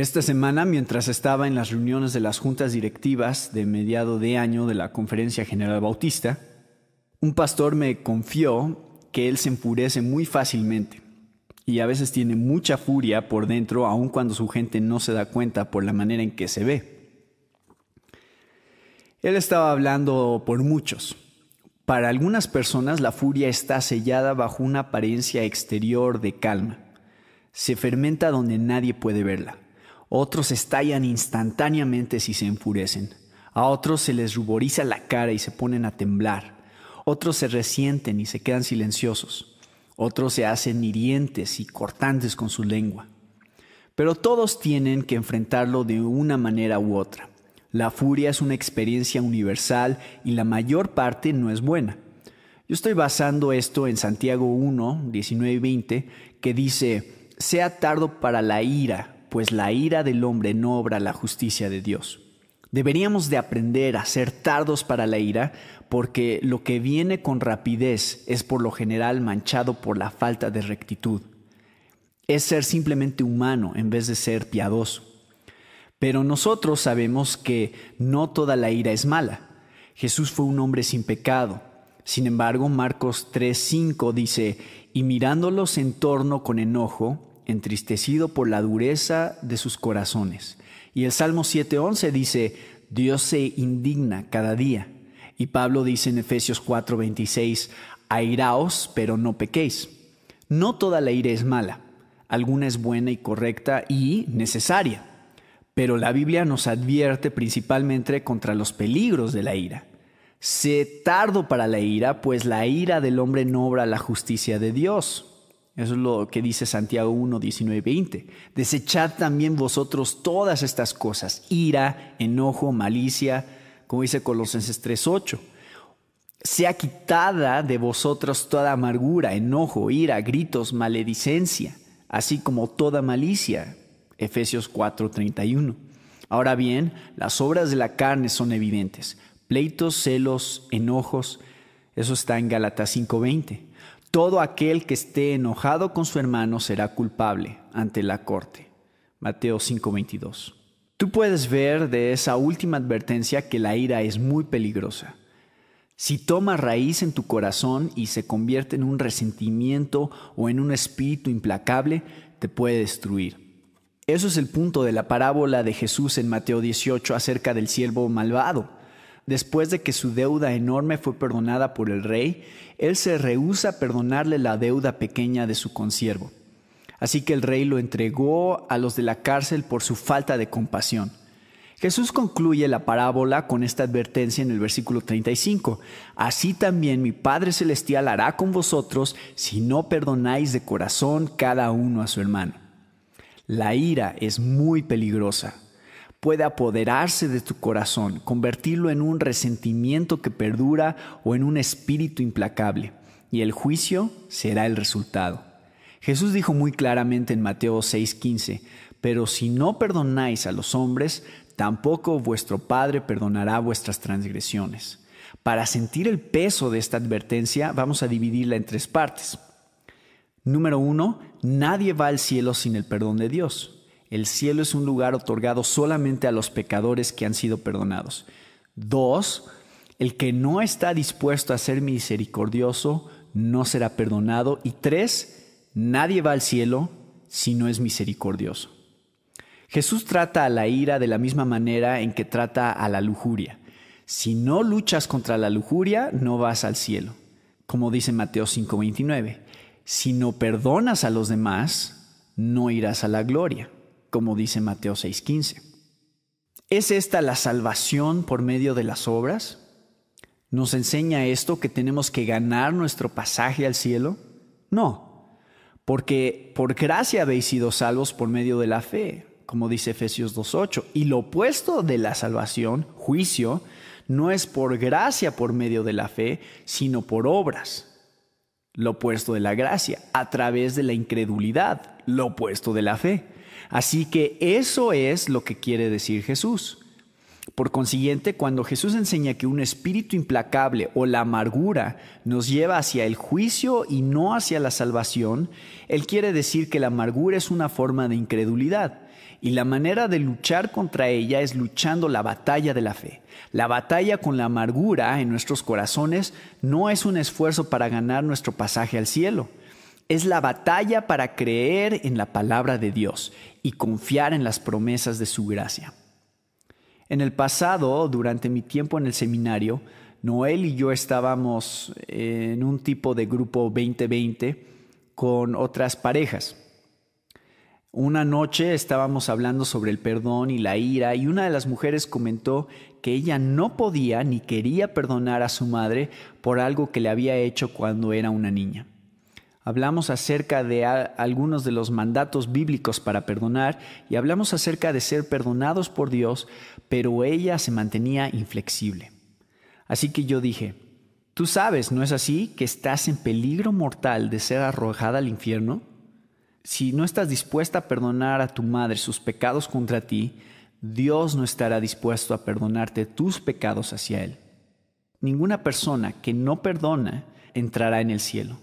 Esta semana, mientras estaba en las reuniones de las juntas directivas de mediado de año de la Conferencia General Bautista, un pastor me confió que él se enfurece muy fácilmente y a veces tiene mucha furia por dentro aun cuando su gente no se da cuenta por la manera en que se ve. Él estaba hablando por muchos. Para algunas personas la furia está sellada bajo una apariencia exterior de calma. Se fermenta donde nadie puede verla. Otros estallan instantáneamente si se enfurecen. A otros se les ruboriza la cara y se ponen a temblar. Otros se resienten y se quedan silenciosos. Otros se hacen hirientes y cortantes con su lengua. Pero todos tienen que enfrentarlo de una manera u otra. La furia es una experiencia universal y la mayor parte no es buena. Yo estoy basando esto en Santiago 1, 19 y 20, que dice, sea tardo para la ira, pues la ira del hombre no obra la justicia de Dios. Deberíamos de aprender a ser tardos para la ira, porque lo que viene con rapidez es por lo general manchado por la falta de rectitud. Es ser simplemente humano en vez de ser piadoso. Pero nosotros sabemos que no toda la ira es mala. Jesús fue un hombre sin pecado. Sin embargo, Marcos 3:5 dice, y mirándolos en torno con enojo, entristecido por la dureza de sus corazones. Y el Salmo 7.11 dice, Dios se indigna cada día. Y Pablo dice en Efesios 4.26, airaos, pero no pequéis. No toda la ira es mala, alguna es buena y correcta y necesaria. Pero la Biblia nos advierte principalmente contra los peligros de la ira. Se tardo para la ira, pues la ira del hombre no obra la justicia de Dios. Eso es lo que dice Santiago 1, 19 20. Desechad también vosotros todas estas cosas, ira, enojo, malicia, como dice Colosenses 3, 8. Sea quitada de vosotros toda amargura, enojo, ira, gritos, maledicencia, así como toda malicia. Efesios 4, 31. Ahora bien, las obras de la carne son evidentes. Pleitos, celos, enojos, eso está en Galatas 5, 20 todo aquel que esté enojado con su hermano será culpable ante la corte. Mateo 5:22. Tú puedes ver de esa última advertencia que la ira es muy peligrosa. Si toma raíz en tu corazón y se convierte en un resentimiento o en un espíritu implacable, te puede destruir. Eso es el punto de la parábola de Jesús en Mateo 18 acerca del siervo malvado. Después de que su deuda enorme fue perdonada por el rey, él se rehúsa a perdonarle la deuda pequeña de su consiervo. Así que el rey lo entregó a los de la cárcel por su falta de compasión. Jesús concluye la parábola con esta advertencia en el versículo 35. Así también mi Padre Celestial hará con vosotros si no perdonáis de corazón cada uno a su hermano. La ira es muy peligrosa, puede apoderarse de tu corazón, convertirlo en un resentimiento que perdura o en un espíritu implacable, y el juicio será el resultado. Jesús dijo muy claramente en Mateo 6:15, pero si no perdonáis a los hombres, tampoco vuestro Padre perdonará vuestras transgresiones. Para sentir el peso de esta advertencia, vamos a dividirla en tres partes. Número uno, nadie va al cielo sin el perdón de Dios el cielo es un lugar otorgado solamente a los pecadores que han sido perdonados. Dos, el que no está dispuesto a ser misericordioso no será perdonado. Y tres, nadie va al cielo si no es misericordioso. Jesús trata a la ira de la misma manera en que trata a la lujuria. Si no luchas contra la lujuria, no vas al cielo, como dice Mateo 5:29. Si no perdonas a los demás, no irás a la gloria como dice Mateo 6:15. ¿Es esta la salvación por medio de las obras? ¿Nos enseña esto que tenemos que ganar nuestro pasaje al cielo? No, porque por gracia habéis sido salvos por medio de la fe, como dice Efesios 2.8. Y lo opuesto de la salvación, juicio, no es por gracia por medio de la fe, sino por obras. Lo opuesto de la gracia, a través de la incredulidad, lo opuesto de la fe. Así que eso es lo que quiere decir Jesús. Por consiguiente, cuando Jesús enseña que un espíritu implacable o la amargura nos lleva hacia el juicio y no hacia la salvación, Él quiere decir que la amargura es una forma de incredulidad. Y la manera de luchar contra ella es luchando la batalla de la fe. La batalla con la amargura en nuestros corazones no es un esfuerzo para ganar nuestro pasaje al cielo es la batalla para creer en la palabra de Dios y confiar en las promesas de su gracia. En el pasado, durante mi tiempo en el seminario, Noel y yo estábamos en un tipo de grupo 2020 con otras parejas. Una noche estábamos hablando sobre el perdón y la ira y una de las mujeres comentó que ella no podía ni quería perdonar a su madre por algo que le había hecho cuando era una niña. Hablamos acerca de algunos de los mandatos bíblicos para perdonar y hablamos acerca de ser perdonados por Dios, pero ella se mantenía inflexible. Así que yo dije, ¿tú sabes, no es así, que estás en peligro mortal de ser arrojada al infierno? Si no estás dispuesta a perdonar a tu madre sus pecados contra ti, Dios no estará dispuesto a perdonarte tus pecados hacia Él. Ninguna persona que no perdona entrará en el cielo.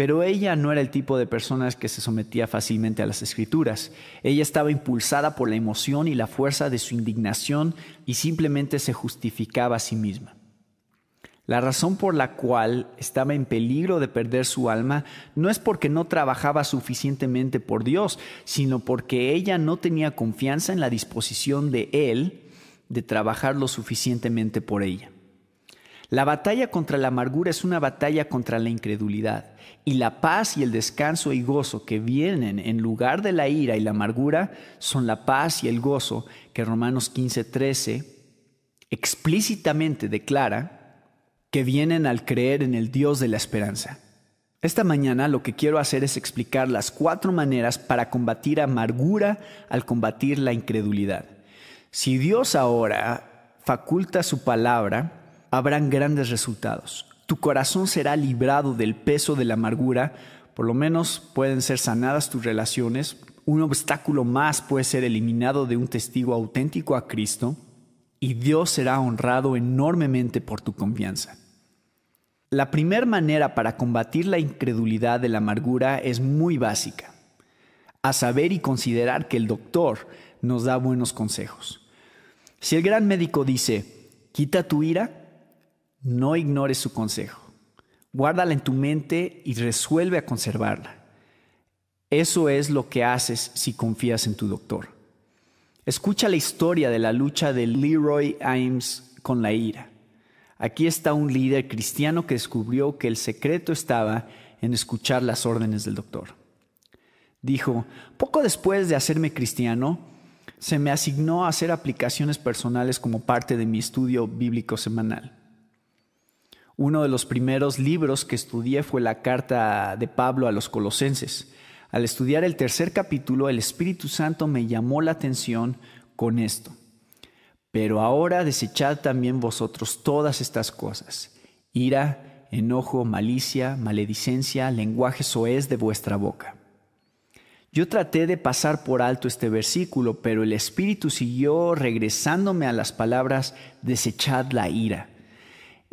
Pero ella no era el tipo de personas que se sometía fácilmente a las escrituras. Ella estaba impulsada por la emoción y la fuerza de su indignación y simplemente se justificaba a sí misma. La razón por la cual estaba en peligro de perder su alma no es porque no trabajaba suficientemente por Dios, sino porque ella no tenía confianza en la disposición de Él de trabajar lo suficientemente por ella. La batalla contra la amargura es una batalla contra la incredulidad y la paz y el descanso y gozo que vienen en lugar de la ira y la amargura son la paz y el gozo que Romanos 15:13 explícitamente declara que vienen al creer en el Dios de la esperanza. Esta mañana lo que quiero hacer es explicar las cuatro maneras para combatir amargura al combatir la incredulidad. Si Dios ahora faculta su palabra, habrán grandes resultados. Tu corazón será librado del peso de la amargura, por lo menos pueden ser sanadas tus relaciones, un obstáculo más puede ser eliminado de un testigo auténtico a Cristo, y Dios será honrado enormemente por tu confianza. La primera manera para combatir la incredulidad de la amargura es muy básica, a saber y considerar que el doctor nos da buenos consejos. Si el gran médico dice, quita tu ira, no ignores su consejo. Guárdala en tu mente y resuelve a conservarla. Eso es lo que haces si confías en tu doctor. Escucha la historia de la lucha de Leroy Ames con la ira. Aquí está un líder cristiano que descubrió que el secreto estaba en escuchar las órdenes del doctor. Dijo, poco después de hacerme cristiano, se me asignó a hacer aplicaciones personales como parte de mi estudio bíblico semanal. Uno de los primeros libros que estudié fue la carta de Pablo a los colosenses. Al estudiar el tercer capítulo, el Espíritu Santo me llamó la atención con esto. Pero ahora desechad también vosotros todas estas cosas, ira, enojo, malicia, maledicencia, lenguaje soez de vuestra boca. Yo traté de pasar por alto este versículo, pero el Espíritu siguió regresándome a las palabras desechad la ira.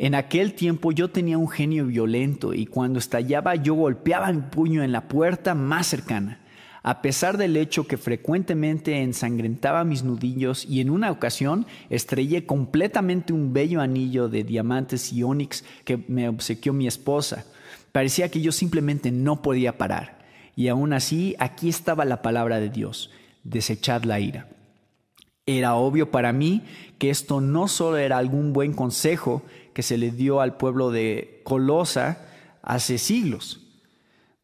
En aquel tiempo yo tenía un genio violento y cuando estallaba yo golpeaba mi puño en la puerta más cercana. A pesar del hecho que frecuentemente ensangrentaba mis nudillos y en una ocasión estrellé completamente un bello anillo de diamantes y onix que me obsequió mi esposa. Parecía que yo simplemente no podía parar. Y aún así, aquí estaba la palabra de Dios. Desechad la ira. Era obvio para mí que esto no solo era algún buen consejo que se le dio al pueblo de Colosa hace siglos.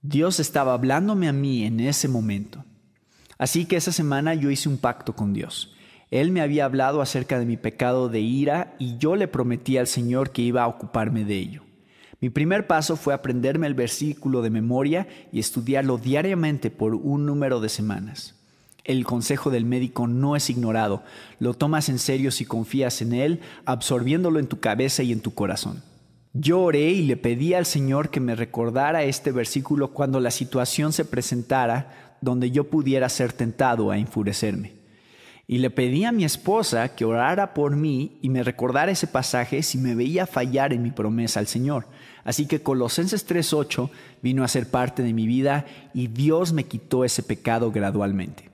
Dios estaba hablándome a mí en ese momento. Así que esa semana yo hice un pacto con Dios. Él me había hablado acerca de mi pecado de ira y yo le prometí al Señor que iba a ocuparme de ello. Mi primer paso fue aprenderme el versículo de memoria y estudiarlo diariamente por un número de semanas. El consejo del médico no es ignorado, lo tomas en serio si confías en él, absorbiéndolo en tu cabeza y en tu corazón. Yo oré y le pedí al Señor que me recordara este versículo cuando la situación se presentara donde yo pudiera ser tentado a enfurecerme. Y le pedí a mi esposa que orara por mí y me recordara ese pasaje si me veía fallar en mi promesa al Señor. Así que Colosenses 3:8 vino a ser parte de mi vida y Dios me quitó ese pecado gradualmente.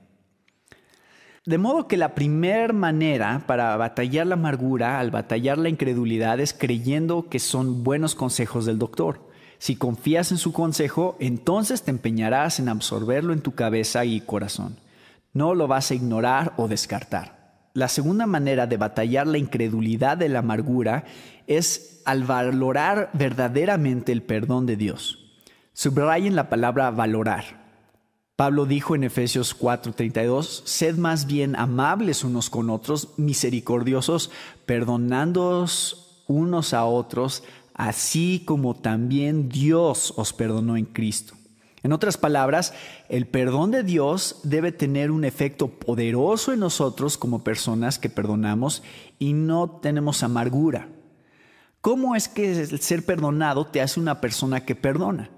De modo que la primera manera para batallar la amargura, al batallar la incredulidad, es creyendo que son buenos consejos del doctor. Si confías en su consejo, entonces te empeñarás en absorberlo en tu cabeza y corazón. No lo vas a ignorar o descartar. La segunda manera de batallar la incredulidad de la amargura es al valorar verdaderamente el perdón de Dios. Subrayen la palabra valorar Pablo dijo en Efesios 4:32, sed más bien amables unos con otros, misericordiosos, perdonándoos unos a otros, así como también Dios os perdonó en Cristo. En otras palabras, el perdón de Dios debe tener un efecto poderoso en nosotros como personas que perdonamos y no tenemos amargura. ¿Cómo es que el ser perdonado te hace una persona que perdona?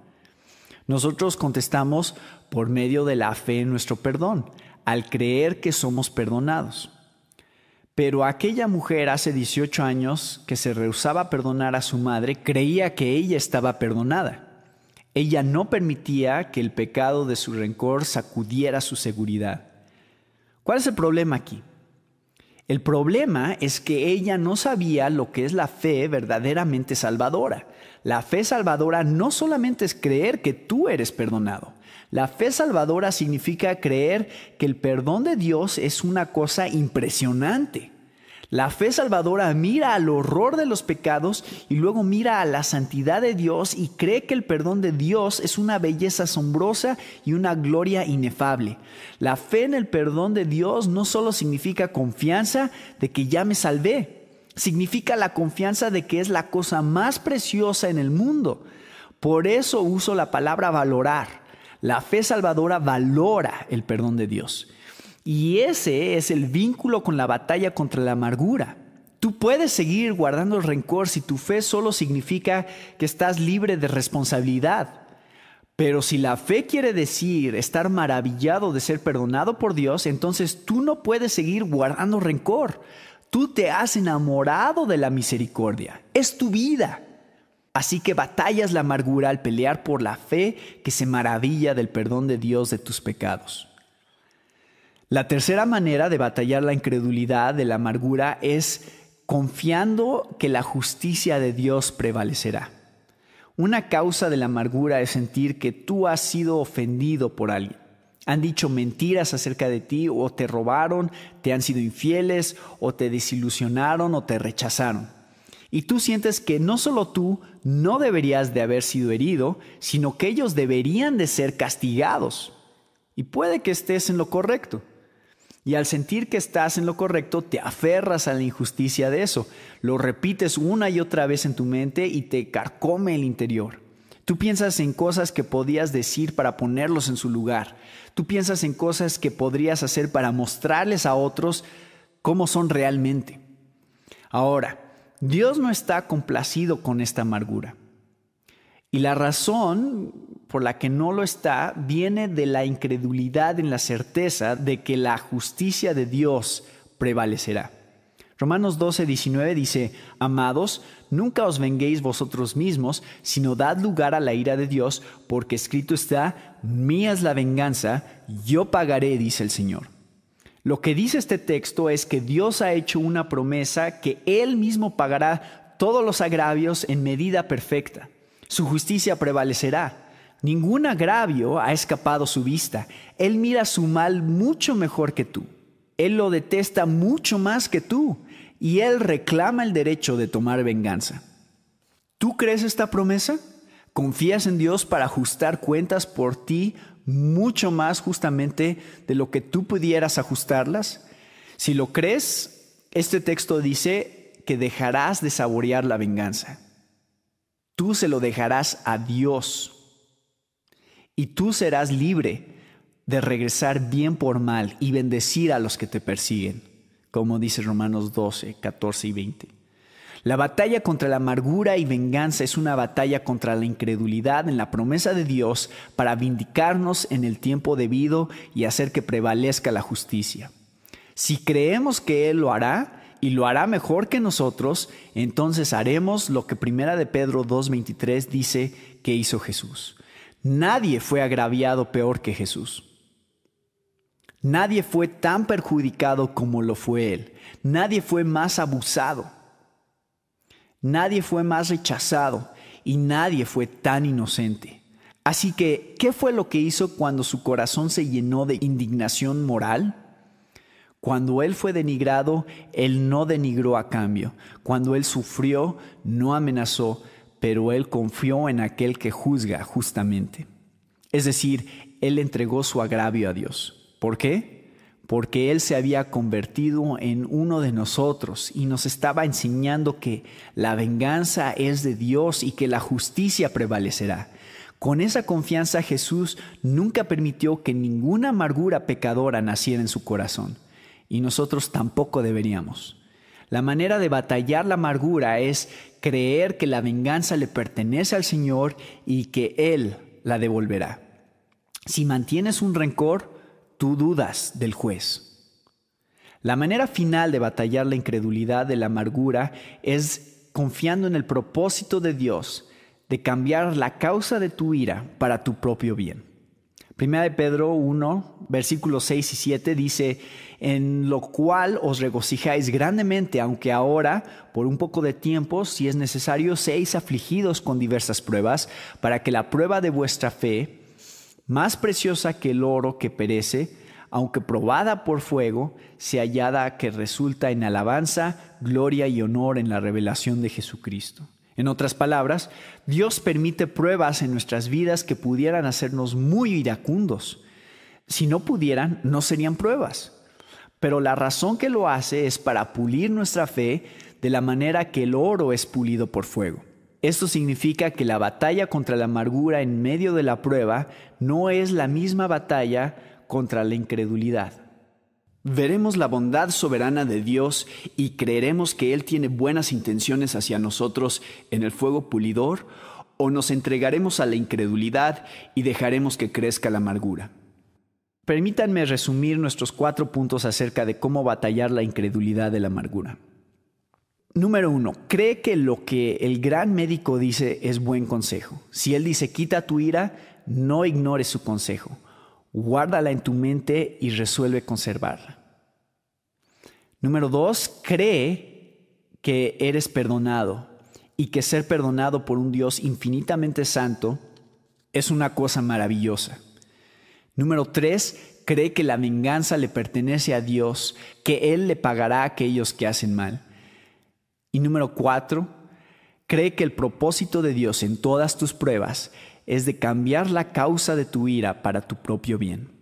Nosotros contestamos por medio de la fe en nuestro perdón, al creer que somos perdonados. Pero aquella mujer hace 18 años que se rehusaba a perdonar a su madre creía que ella estaba perdonada. Ella no permitía que el pecado de su rencor sacudiera su seguridad. ¿Cuál es el problema aquí? El problema es que ella no sabía lo que es la fe verdaderamente salvadora. La fe salvadora no solamente es creer que tú eres perdonado. La fe salvadora significa creer que el perdón de Dios es una cosa impresionante la fe salvadora mira al horror de los pecados y luego mira a la santidad de Dios y cree que el perdón de Dios es una belleza asombrosa y una gloria inefable. La fe en el perdón de Dios no solo significa confianza de que ya me salvé, significa la confianza de que es la cosa más preciosa en el mundo. Por eso uso la palabra valorar. La fe salvadora valora el perdón de Dios. Y ese es el vínculo con la batalla contra la amargura. Tú puedes seguir guardando el rencor si tu fe solo significa que estás libre de responsabilidad. Pero si la fe quiere decir estar maravillado de ser perdonado por Dios, entonces tú no puedes seguir guardando rencor. Tú te has enamorado de la misericordia. Es tu vida. Así que batallas la amargura al pelear por la fe que se maravilla del perdón de Dios de tus pecados. La tercera manera de batallar la incredulidad de la amargura es confiando que la justicia de Dios prevalecerá. Una causa de la amargura es sentir que tú has sido ofendido por alguien. Han dicho mentiras acerca de ti o te robaron, te han sido infieles o te desilusionaron o te rechazaron. Y tú sientes que no solo tú no deberías de haber sido herido, sino que ellos deberían de ser castigados. Y puede que estés en lo correcto. Y al sentir que estás en lo correcto, te aferras a la injusticia de eso. Lo repites una y otra vez en tu mente y te carcome el interior. Tú piensas en cosas que podías decir para ponerlos en su lugar. Tú piensas en cosas que podrías hacer para mostrarles a otros cómo son realmente. Ahora, Dios no está complacido con esta amargura. Y la razón por la que no lo está viene de la incredulidad en la certeza de que la justicia de Dios prevalecerá. Romanos 12, 19 dice, Amados, nunca os venguéis vosotros mismos, sino dad lugar a la ira de Dios, porque escrito está, Mía es la venganza, yo pagaré, dice el Señor. Lo que dice este texto es que Dios ha hecho una promesa que Él mismo pagará todos los agravios en medida perfecta. Su justicia prevalecerá. Ningún agravio ha escapado su vista. Él mira su mal mucho mejor que tú. Él lo detesta mucho más que tú. Y él reclama el derecho de tomar venganza. ¿Tú crees esta promesa? ¿Confías en Dios para ajustar cuentas por ti mucho más justamente de lo que tú pudieras ajustarlas? Si lo crees, este texto dice que dejarás de saborear la venganza. Tú se lo dejarás a Dios y tú serás libre de regresar bien por mal y bendecir a los que te persiguen, como dice Romanos 12, 14 y 20. La batalla contra la amargura y venganza es una batalla contra la incredulidad en la promesa de Dios para vindicarnos en el tiempo debido y hacer que prevalezca la justicia. Si creemos que Él lo hará, y lo hará mejor que nosotros, entonces haremos lo que Primera de Pedro 2.23 dice que hizo Jesús. Nadie fue agraviado peor que Jesús. Nadie fue tan perjudicado como lo fue Él. Nadie fue más abusado. Nadie fue más rechazado y nadie fue tan inocente. Así que, ¿qué fue lo que hizo cuando su corazón se llenó de indignación moral? Cuando Él fue denigrado, Él no denigró a cambio. Cuando Él sufrió, no amenazó, pero él confió en aquel que juzga justamente. Es decir, él entregó su agravio a Dios. ¿Por qué? Porque él se había convertido en uno de nosotros y nos estaba enseñando que la venganza es de Dios y que la justicia prevalecerá. Con esa confianza Jesús nunca permitió que ninguna amargura pecadora naciera en su corazón, y nosotros tampoco deberíamos. La manera de batallar la amargura es creer que la venganza le pertenece al Señor y que Él la devolverá. Si mantienes un rencor, tú dudas del juez. La manera final de batallar la incredulidad de la amargura es confiando en el propósito de Dios de cambiar la causa de tu ira para tu propio bien. Primera de Pedro 1, versículos 6 y 7 dice, en lo cual os regocijáis grandemente, aunque ahora, por un poco de tiempo, si es necesario, seáis afligidos con diversas pruebas, para que la prueba de vuestra fe, más preciosa que el oro que perece, aunque probada por fuego, se hallada que resulta en alabanza, gloria y honor en la revelación de Jesucristo. En otras palabras, Dios permite pruebas en nuestras vidas que pudieran hacernos muy iracundos. Si no pudieran, no serían pruebas pero la razón que lo hace es para pulir nuestra fe de la manera que el oro es pulido por fuego. Esto significa que la batalla contra la amargura en medio de la prueba no es la misma batalla contra la incredulidad. Veremos la bondad soberana de Dios y creeremos que Él tiene buenas intenciones hacia nosotros en el fuego pulidor, o nos entregaremos a la incredulidad y dejaremos que crezca la amargura. Permítanme resumir nuestros cuatro puntos acerca de cómo batallar la incredulidad de la amargura. Número uno, cree que lo que el gran médico dice es buen consejo. Si él dice quita tu ira, no ignores su consejo. Guárdala en tu mente y resuelve conservarla. Número dos, cree que eres perdonado y que ser perdonado por un Dios infinitamente santo es una cosa maravillosa. Número tres, cree que la venganza le pertenece a Dios, que Él le pagará a aquellos que hacen mal. Y número cuatro, cree que el propósito de Dios en todas tus pruebas es de cambiar la causa de tu ira para tu propio bien.